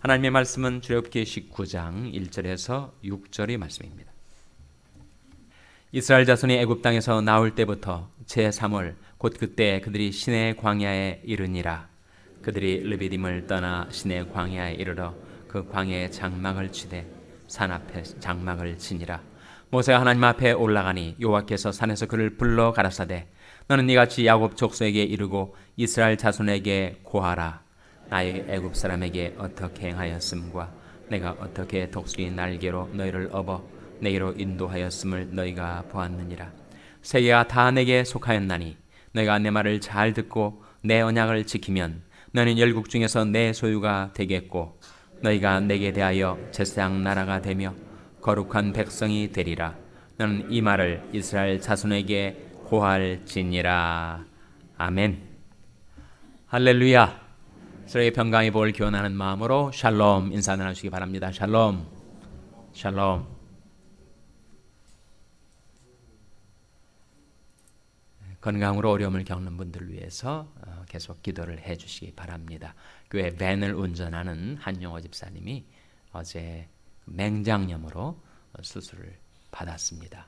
하나님의 말씀은 출애굽기 19장 1절에서 6절의 말씀입니다. 이스라엘 자손이 애굽 땅에서 나올 때부터 제 3월 곧 그때 그들이 시내 광야에 이르니라 그들이 르비딤을 떠나 시내 광야에 이르러 그 광야에 장막을 치되 산 앞에 장막을 치니라 모세가 하나님 앞에 올라가니 여호와께서 산에서 그를 불러 가라사대 너는 이같이 야곱 족속에게 이르고 이스라엘 자손에게 고하라 나의 애굽 사람에게 어떻게 행하였음과 내가 어떻게 독수리 날개로 너희를 업어 내게로 인도하였음을 너희가 보았느니라. 세계가 다 내게 속하였나니 내가 내 말을 잘 듣고 내 언약을 지키면 너는 열국 중에서 내 소유가 되겠고 너희가 내게 대하여 제사장 나라가 되며 거룩한 백성이 되리라. 너는 이 말을 이스라엘 자손에게 고할지니라. 아멘. 할렐루야. 서로의 평강이 복을 기원하는 마음으로 샬롬 인사 나누시기 바랍니다. 샬롬. 샬롬. 건강으로 어려움을 겪는 분들을 위해서 어, 계속 기도를 해 주시기 바랍니다. 교회 밴을 운전하는 한용호 집사님이 어제 맹장염으로 수술을 받았습니다.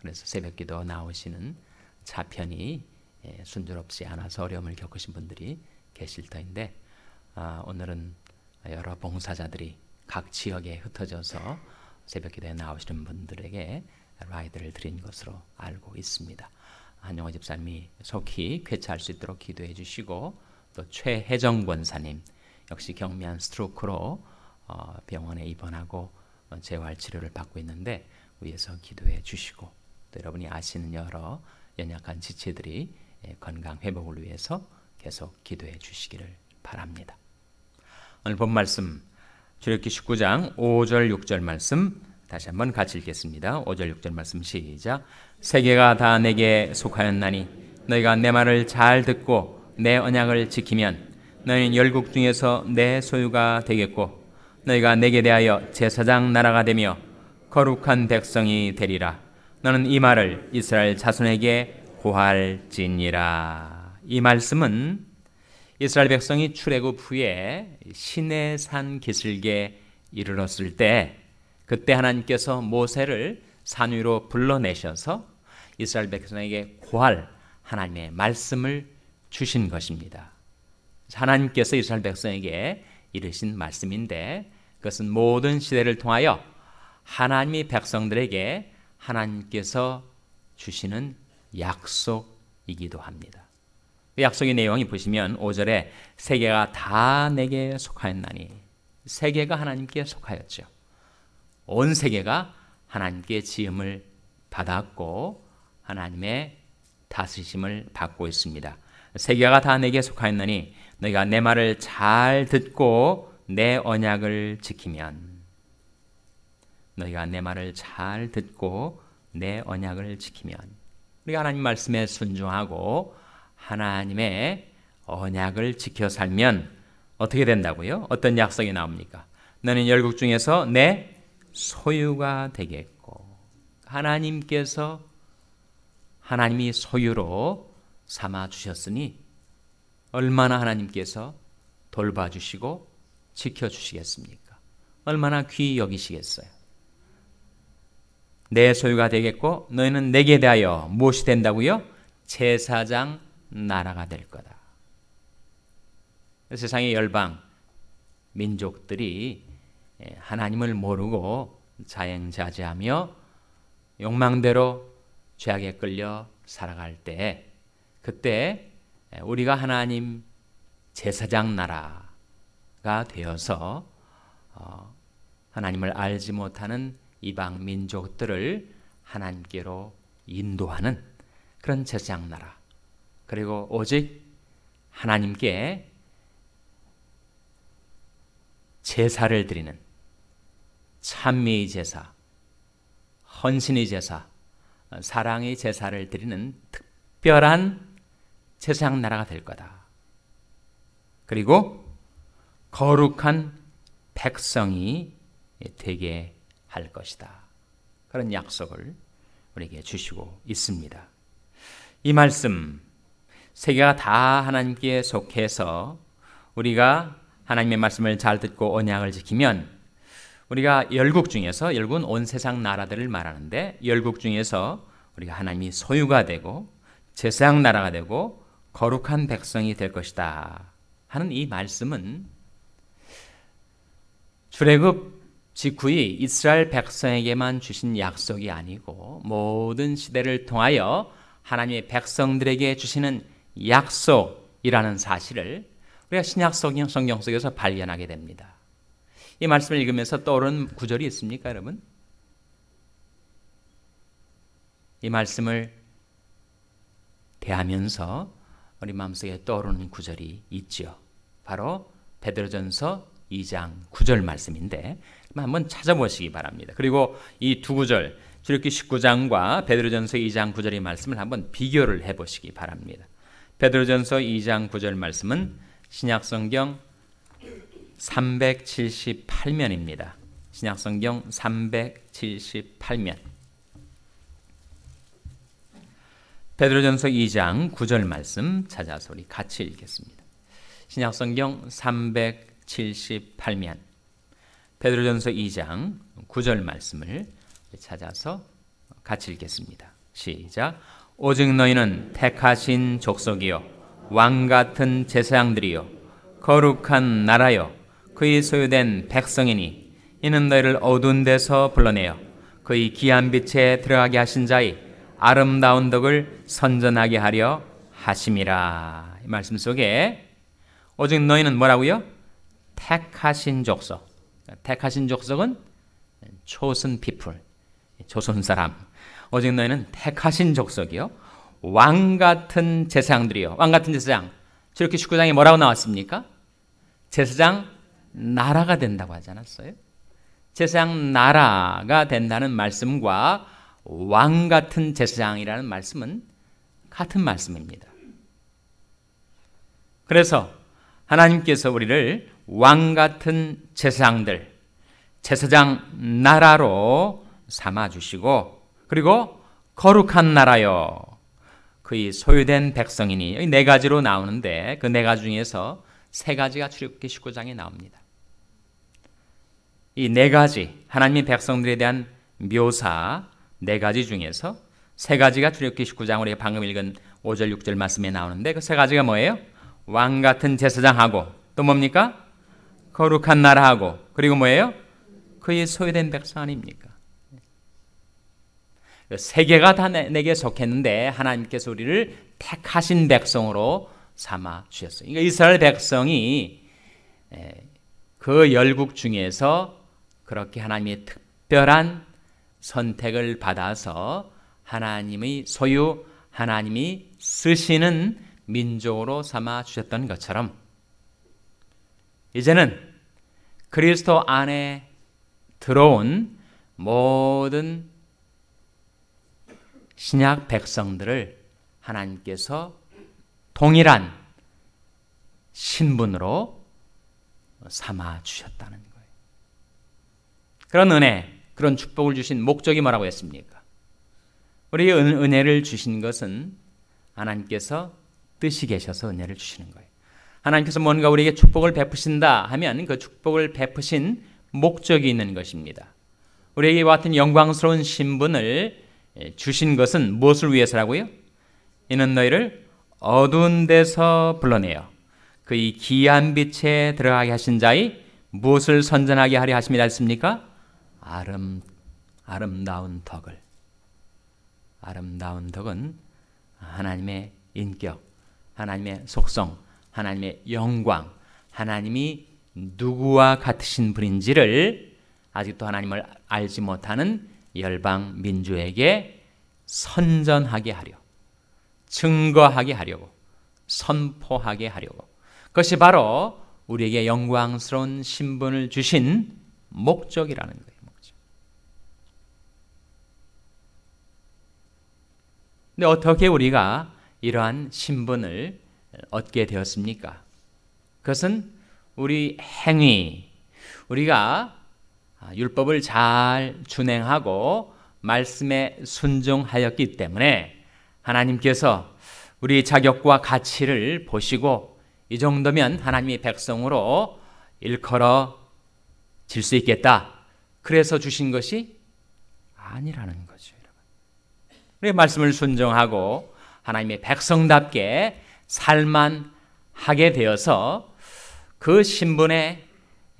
그래서 새벽 기도 나오시는 자편이 예, 순조롭지 않아서 어려움을 겪으신 분들이 계실 터인데 아, 오늘은 여러 봉사자들이 각 지역에 흩어져서 새벽 기도에 나오시는 분들에게 라이드를 드린 것으로 알고 있습니다. 한영호 집사님이 속히 쾌차할 수 있도록 기도해 주시고 또 최혜정 권사님 역시 경미한 스트로크로 어, 병원에 입원하고 재활 치료를 받고 있는데 위에서 기도해 주시고 또 여러분이 아시는 여러 연약한 지체들이 예, 건강 회복을 위해서 계속 기도해 주시기를 바랍니다. 오늘 본 말씀 출애굽기 19장 5절 6절 말씀 다시 한번 같이 읽겠습니다. 5절 6절 말씀 시작. 세계가 다 내게 속하였나니 너희가 내 말을 잘 듣고 내 언약을 지키면 너희는 열국 중에서 내 소유가 되겠고 너희가 내게 대하여 제사장 나라가 되며 거룩한 백성이 되리라. 너는 이 말을 이스라엘 자손에게 고할지니라. 이 말씀은 이스라엘 백성이 출애굽 후에 시내산 기슭에 이르렀을 때 그때 하나님께서 모세를 산 위로 불러내셔서 이스라엘 백성에게 고할 하나님의 말씀을 주신 것입니다. 하나님께서 이스라엘 백성에게 이르신 말씀인데 그것은 모든 시대를 통하여 하나님이 백성들에게 하나님께서 주시는 약속이기도 합니다. 그 약속의 내용이 보시면 5절에 세계가 다 내게 속하였나니 세계가 하나님께 속하였죠. 온 세계가 하나님께 지음을 받았고 하나님의 다스심을 받고 있습니다. 세계가 다 내게 속하였나니 너희가 내 말을 잘 듣고 내 언약을 지키면 너희가 내 말을 잘 듣고 내 언약을 지키면 우리가 하나님 말씀에 순종하고 하나님의 언약을 지켜 살면 어떻게 된다고요? 어떤 약속이 나옵니까? 너는 열국 중에서 내 소유가 되겠고 하나님께서 하나님이 소유로 삼아 주셨으니 얼마나 하나님께서 돌봐주시고 지켜주시겠습니까? 얼마나 귀히 여기시겠어요? 내 소유가 되겠고 너희는 내게 대하여 무엇이 된다고요? 제사장 나라가 될 거다. 세상의 열방 민족들이 예, 하나님을 모르고 자행자재하며 욕망대로 죄악에 끌려 살아갈 때 그때 예, 우리가 하나님 제사장 나라가 되어서 어, 하나님을 알지 못하는 이방 민족들을 하나님께로 인도하는 그런 제사장 나라 그리고 오직 하나님께 제사를 드리는 찬미의 제사, 헌신의 제사, 사랑의 제사를 드리는 특별한 세상 나라가 될 거다. 그리고 거룩한 백성이 되게 할 것이다. 그런 약속을 우리에게 주시고 있습니다. 이 말씀 세계가 다 하나님께 속해서 우리가 하나님의 말씀을 잘 듣고 언약을 지키면 우리가 열국 중에서 열국은 온 세상 나라들을 말하는데 열국 중에서 우리가 하나님이 소유가 되고 제사장 나라가 되고 거룩한 백성이 될 것이다 하는 이 말씀은 출애굽 직후의 이스라엘 백성에게만 주신 약속이 아니고 모든 시대를 통하여 하나님의 백성들에게 주시는 약속이라는 사실을 우리가 신약 성경, 성경 속에서 발견하게 됩니다. 이 말씀을 읽으면서 떠오른 구절이 있습니까, 여러분? 이 말씀을 대하면서 우리 마음속에 떠오르는 구절이 있지 바로 베드로전서 2장 9절 말씀인데 한번 찾아보시기 바랍니다. 그리고 이 두 구절 출애기 19장과 베드로전서 2장 9절의 말씀을 한번 비교를 해 보시기 바랍니다. 베드로전서 2장 9절 말씀은 신약성경 378면입니다. 신약성경 378면. 베드로전서 2장 9절 말씀 찾아서 리 같이 읽겠습니다. 신약성경 378면. 베드로전서 2장 9절 말씀을 찾아서 같이 읽겠습니다. 시작. 오직 너희는 택하신 족속이요 왕 같은 제사장들이요 거룩한 나라요 그의 소유된 백성이니 이는 너희를 어두운 데서 불러내어 그의 기한 빛에 들어가게 하신 자의 아름다운 덕을 선전하게 하려 하심이라. 이 말씀 속에 오직 너희는 뭐라고요? 택하신 족속. 그러니까 택하신 족속은 초선 피플, 조선 사람. 오직 너희는 택하신 족속이요 왕 같은 제사장들이요 왕 같은 제사장 저렇게 19장에 뭐라고 나왔습니까? 제사장 나라가 된다고 하지 않았어요? 제사장 나라가 된다는 말씀과 왕 같은 제사장이라는 말씀은 같은 말씀입니다. 그래서 하나님께서 우리를 왕 같은 제사장들, 제사장 나라로 삼아 주시고 그리고 거룩한 나라요. 그의 소유된 백성이니 네 가지로 나오는데 그 네 가지 중에서 세 가지가 출애굽기 19장에 나옵니다. 이 네 가지 하나님의 백성들에 대한 묘사 네 가지 중에서 세 가지가 출애굽기 19장으로 방금 읽은 5절 6절 말씀에 나오는데 그 세 가지가 뭐예요? 왕 같은 제사장하고 또 뭡니까? 거룩한 나라하고 그리고 뭐예요? 그의 소유된 백성 아닙니까? 세계가 다 내게 속했는데 하나님께서 우리를 택하신 백성으로 삼아 주셨어요. 그러니까 이스라엘 백성이 그 열국 중에서 그렇게 하나님의 특별한 선택을 받아서 하나님의 소유, 하나님이 쓰시는 민족으로 삼아 주셨던 것처럼 이제는 그리스도 안에 들어온 모든 신약 백성들을 하나님께서 동일한 신분으로 삼아 주셨다는 거예요. 그런 은혜, 그런 축복을 주신 목적이 뭐라고 했습니까? 우리 은, 은혜를 주신 것은 하나님께서 뜻이 계셔서 은혜를 주시는 거예요. 하나님께서 뭔가 우리에게 축복을 베푸신다 하면 그 축복을 베푸신 목적이 있는 것입니다. 우리에게 같은 영광스러운 신분을 예, 주신 것은 무엇을 위해서라고요? 이는 너희를 어두운 데서 불러내요. 그이 기한 빛에 들어가게 하신 자의 무엇을 선전하게 하려 하심이라 했습니까? 아름, 아름다운 덕을. 아름다운 덕은 하나님의 인격, 하나님의 속성, 하나님의 영광, 하나님이 누구와 같으신 분인지를 아직도 하나님을 알지 못하는 열방 민주에게 선전하게 하려 증거하게 하려고 선포하게 하려고 그것이 바로 우리에게 영광스러운 신분을 주신 목적이라는 거예요. 목적. 근데 어떻게 우리가 이러한 신분을 얻게 되었습니까? 그것은 우리 행위, 우리가 아, 율법을 잘 준행하고 말씀에 순종하였기 때문에 하나님께서 우리 자격과 가치를 보시고 이 정도면 하나님의 백성으로 일컬어 질수 있겠다. 그래서 주신 것이 아니라는 거죠. 우리 말씀을 순종하고 하나님의 백성답게 살만 하게 되어서 그 신분에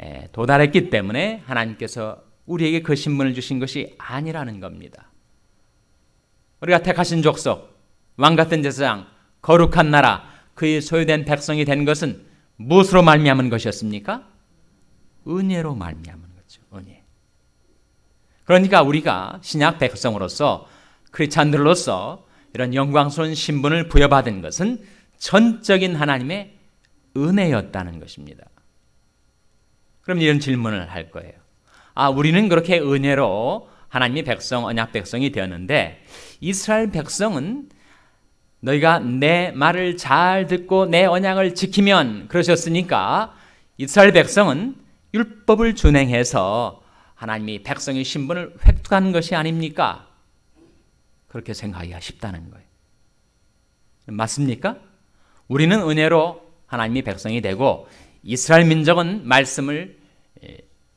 예, 도달했기 때문에 하나님께서 우리에게 그 신분을 주신 것이 아니라는 겁니다. 우리가 택하신 족속, 왕 같은 제사장, 거룩한 나라, 그의 소유된 백성이 된 것은 무엇으로 말미암은 것이었습니까? 은혜로 말미암은 거죠. 은혜. 그러니까 우리가 신약 백성으로서 크리스천들로서 이런 영광스러운 신분을 부여받은 것은 전적인 하나님의 은혜였다는 것입니다. 그럼 이런 질문을 할 거예요. 아, 우리는 그렇게 은혜로 하나님의 백성, 언약 백성이 되었는데 이스라엘 백성은 너희가 내 말을 잘 듣고 내 언약을 지키면 그러셨으니까 이스라엘 백성은 율법을 준행해서 하나님이 백성의 신분을 획득한 것이 아닙니까? 그렇게 생각하기가 쉽다는 거예요. 맞습니까? 우리는 은혜로 하나님이 백성이 되고 이스라엘 민족은 말씀을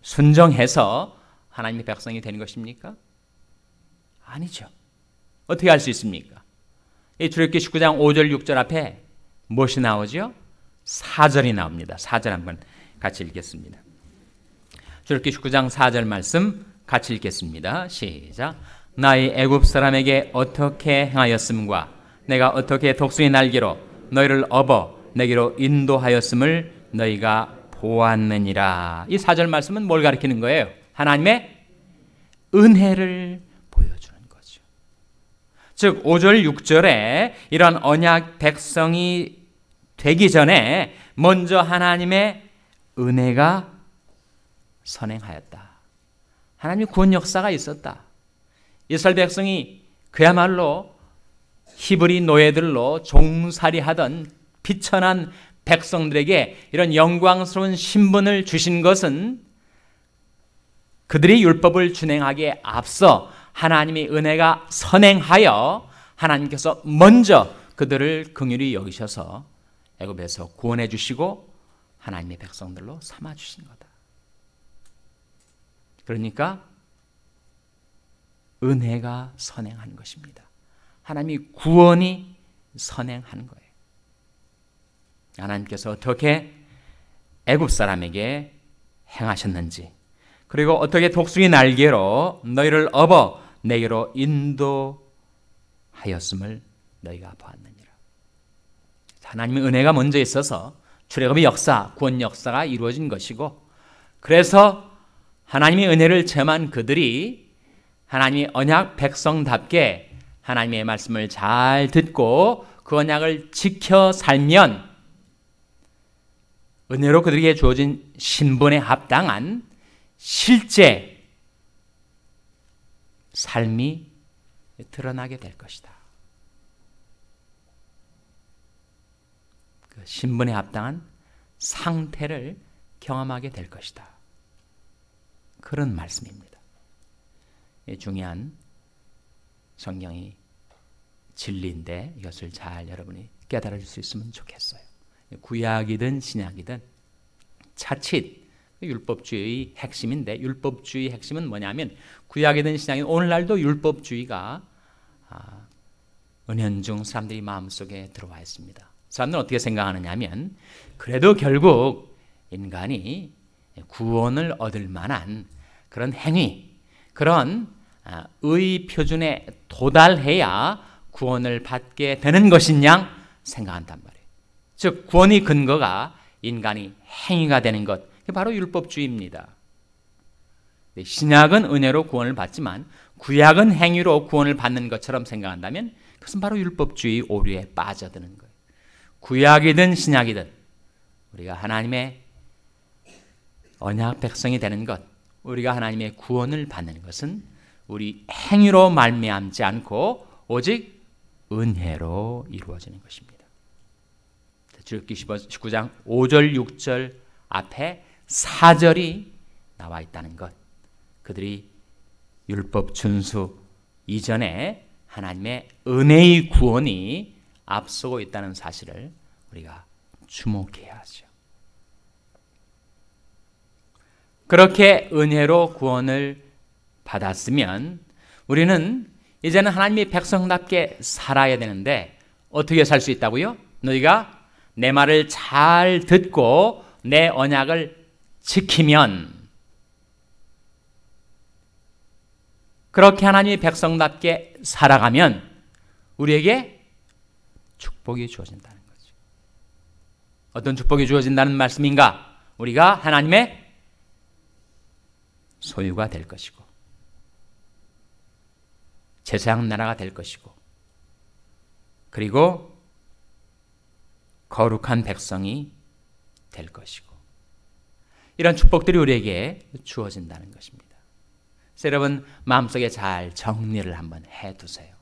순종해서 하나님의 백성이 되는 것입니까? 아니죠. 어떻게 할 수 있습니까? 이 출애굽기 19장 5절 6절 앞에 무엇이 나오죠? 4절이 나옵니다. 4절 한번 같이 읽겠습니다. 출애굽기 19장 4절 말씀 같이 읽겠습니다. 시작. 나의 애굽 사람에게 어떻게 행하였음과 내가 어떻게 독수리 날개로 너희를 업어 내게로 인도하였음을 너희가 보았느니라. 이 4절 말씀은 뭘 가리키는 거예요? 하나님의 은혜를 보여주는 거죠. 즉 5절 6절에 이런 언약 백성이 되기 전에 먼저 하나님의 은혜가 선행하였다. 하나님 구원 역사가 있었다. 이스라엘 백성이 그야말로 히브리 노예들로 종살이하던 비천한 백성들에게 이런 영광스러운 신분을 주신 것은 그들이 율법을 준행하기에 앞서 하나님의 은혜가 선행하여 하나님께서 먼저 그들을 긍휼히 여기셔서 애굽에서 구원해 주시고 하나님의 백성들로 삼아 주신 거다. 그러니까 은혜가 선행한 것입니다. 하나님이 구원이 선행한 거예요. 하나님께서 어떻게 애굽 사람에게 행하셨는지 그리고 어떻게 독수리 날개로 너희를 업어 내게로 인도하였음을 너희가 보았느니라. 하나님의 은혜가 먼저 있어서 출애굽의 역사, 구원 역사가 이루어진 것이고 그래서 하나님의 은혜를 체험한 그들이 하나님의 언약 백성답게 하나님의 말씀을 잘 듣고 그 언약을 지켜 살면 은혜로 그들에게 주어진 신분에 합당한 실제 삶이 드러나게 될 것이다. 그 신분에 합당한 상태를 경험하게 될 것이다. 그런 말씀입니다. 중요한 성경이 진리인데 이것을 잘 여러분이 깨달을수 있으면 좋겠어요. 구약이든 신약이든 자칫 그 율법주의의 핵심인데 율법주의 핵심은 뭐냐면 구약이든 신약이든 오늘날도 율법주의가 아, 은연중 사람들이 마음속에 들어와 있습니다. 사람들은 어떻게 생각하느냐면 그래도 결국 인간이 구원을 얻을 만한 그런 행위, 그런 아, 의 표준에 도달해야 구원을 받게 되는 것인 양 생각한단 말이에요. 즉 구원의 근거가 인간이 행위가 되는 것. 바로 율법주의입니다. 네, 신약은 은혜로 구원을 받지만 구약은 행위로 구원을 받는 것처럼 생각한다면 그것은 바로 율법주의 오류에 빠져드는 거예요. 구약이든 신약이든 우리가 하나님의 언약 백성이 되는 것, 우리가 하나님의 구원을 받는 것은 우리 행위로 말미암지 않고 오직 은혜로 이루어지는 것입니다. 출기 19장 5절 6절 앞에 4절이 나와 있다는 것. 그들이 율법 준수 이전에 하나님의 은혜의 구원이 앞서고 있다는 사실을 우리가 주목해야 하죠. 그렇게 은혜로 구원을 받았으면 우리는 이제는 하나님의 백성답게 살아야 되는데 어떻게 살 수 있다고요? 너희가 내 말을 잘 듣고 내 언약을 지키면 그렇게 하나님의 백성답게 살아가면 우리에게 축복이 주어진다는 거죠. 어떤 축복이 주어진다는 말씀인가? 우리가 하나님의 소유가 될 것이고 제사장 나라가 될 것이고 그리고 거룩한 백성이 될 것이고 이런 축복들이 우리에게 주어진다는 것입니다. 여러분 마음속에 잘 정리를 한번 해두세요.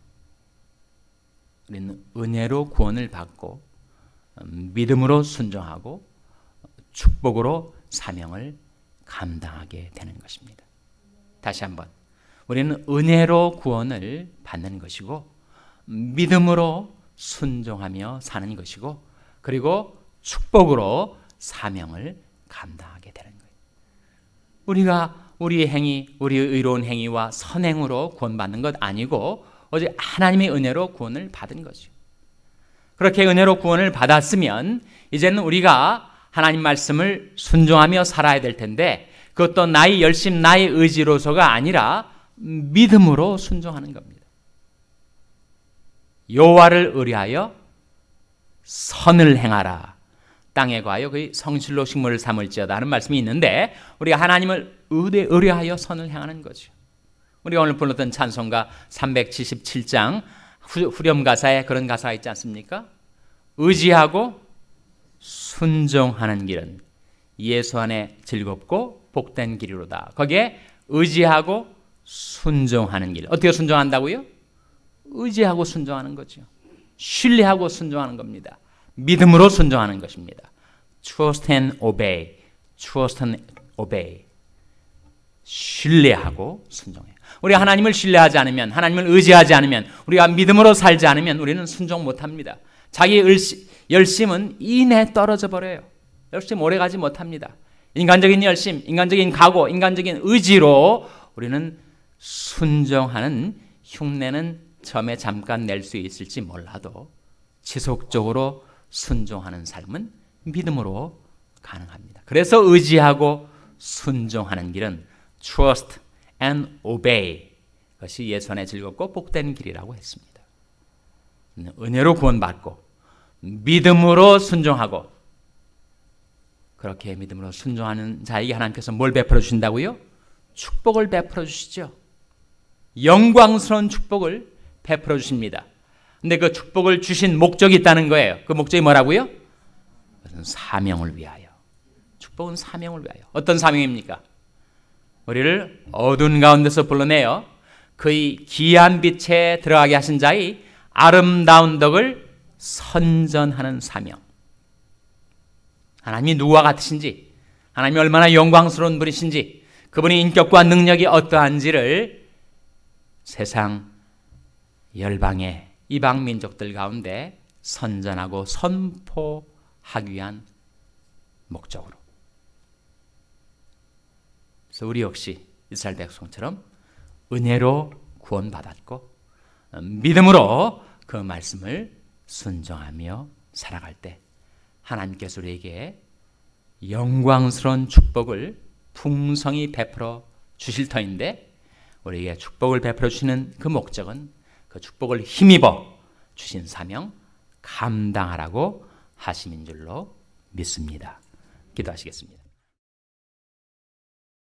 우리는 은혜로 구원을 받고 음, 믿음으로 순종하고 축복으로 사명을 감당하게 되는 것입니다. 다시 한번 우리는 은혜로 구원을 받는 것이고 믿음으로 순종하며 사는 것이고 그리고 축복으로 사명을 감당하게 되는 거예요. 우리가 우리의 행위, 우리의 의로운 행위와 선행으로 구원받는 것 아니고 어제 하나님의 은혜로 구원을 받은 거죠. 그렇게 은혜로 구원을 받았으면 이제는 우리가 하나님 말씀을 순종하며 살아야 될 텐데 그것도 나의 열심, 나의 의지로서가 아니라 믿음으로 순종하는 겁니다. 여호와를 의뢰하여 선을 행하라. 땅에 과여 그 성실로 식물을 삼을지어다 하는 말씀이 있는데 우리가 하나님을 의뢰, 의뢰하여 선을 행하는 거죠. 우리가 오늘 불렀던 찬송가 377장 후렴 가사에 그런 가사가 있지 않습니까? 의지하고 순종하는 길은 예수 안에 즐겁고 복된 길이로다. 거기에 의지하고 순종하는 길. 어떻게 순종한다고요? 의지하고 순종하는 거죠. 신뢰하고 순종하는 겁니다. 믿음으로 순종하는 것입니다. Trust and obey. Trust and obey. 신뢰하고 순종해 우리 하나님을 신뢰하지 않으면, 하나님을 의지하지 않으면, 우리가 믿음으로 살지 않으면 우리는 순종 못합니다. 자기의 을시, 열심은 인해 떨어져 버려요. 열심 오래 가지 못합니다. 인간적인 열심, 인간적인 각오, 인간적인 의지로 우리는 순종하는 흉내는 처음에 잠깐 낼 수 있을지 몰라도 지속적으로 순종하는 삶은 믿음으로 가능합니다. 그래서 의지하고 순종하는 길은 trust and obey 것이 예선에 즐겁고 복된 길이라고 했습니다. 은혜로 구원받고 믿음으로 순종하고 그렇게 믿음으로 순종하는 자에게 하나님께서 뭘 베풀어 주신다고요? 축복을 베풀어 주시죠. 영광스러운 축복을 베풀어 주십니다. 근데 그 축복을 주신 목적이 있다는 거예요. 그 목적이 뭐라고요? 그것 사명을 위하여. 축복은 사명을 위하여. 어떤 사명입니까? 우리를 어두운 가운데서 불러내어 그의 기한 빛에 들어가게 하신 자의 아름다운 덕을 선전하는 사명. 하나님이 누구와 같으신지, 하나님이 얼마나 영광스러운 분이신지, 그분의 인격과 능력이 어떠한지를 세상 열방의 이방 민족들 가운데 선전하고 선포하기 위한 목적으로. 그래서 우리 역시 이스라엘 백성처럼 은혜로 구원받았고 어, 믿음으로 그 말씀을 순종하며 살아갈 때 하나님께서 우리에게 영광스러운 축복을 풍성히 베풀어 주실 터인데 우리에게 축복을 베풀어 주시는 그 목적은 그 축복을 힘입어 주신 사명 감당하라고 하심인 줄로 믿습니다. 기도하시겠습니다.